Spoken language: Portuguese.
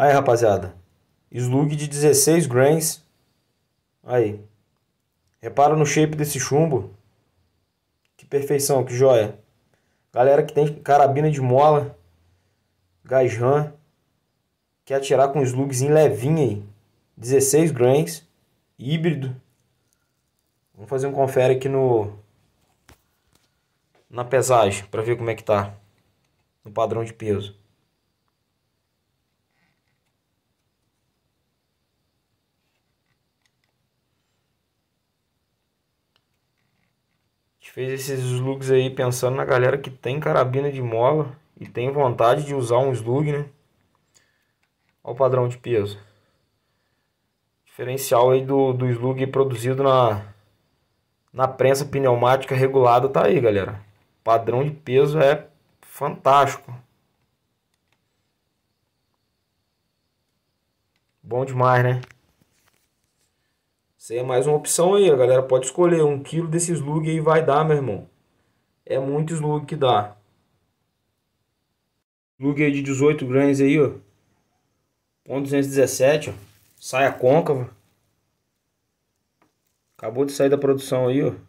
Aí, rapaziada. Slug de 16 grains. Aí. Repara no shape desse chumbo. Que perfeição, que joia. Galera que tem carabina de mola, gás RAM, quer atirar com slugzinho levinho aí. 16 grains, híbrido. Vamos fazer um confere aqui no na pesagem para ver como é que tá no padrão de peso. gente fez esses slugs aí pensando na galera que tem carabina de mola e tem vontade de usar um slug, né? Olha o padrão de peso. Diferencial aí do, do slug produzido na, na prensa pneumática regulada tá aí, galera. O padrão de peso é fantástico. Bom demais, né? Isso aí é mais uma opção aí, a galera pode escolher. Um quilo desse slug aí vai dar, meu irmão. É muito slug que dá. Slug aí de 18 gramas aí, ó. Pão 217, ó. Saia côncava. Acabou de sair da produção aí, ó.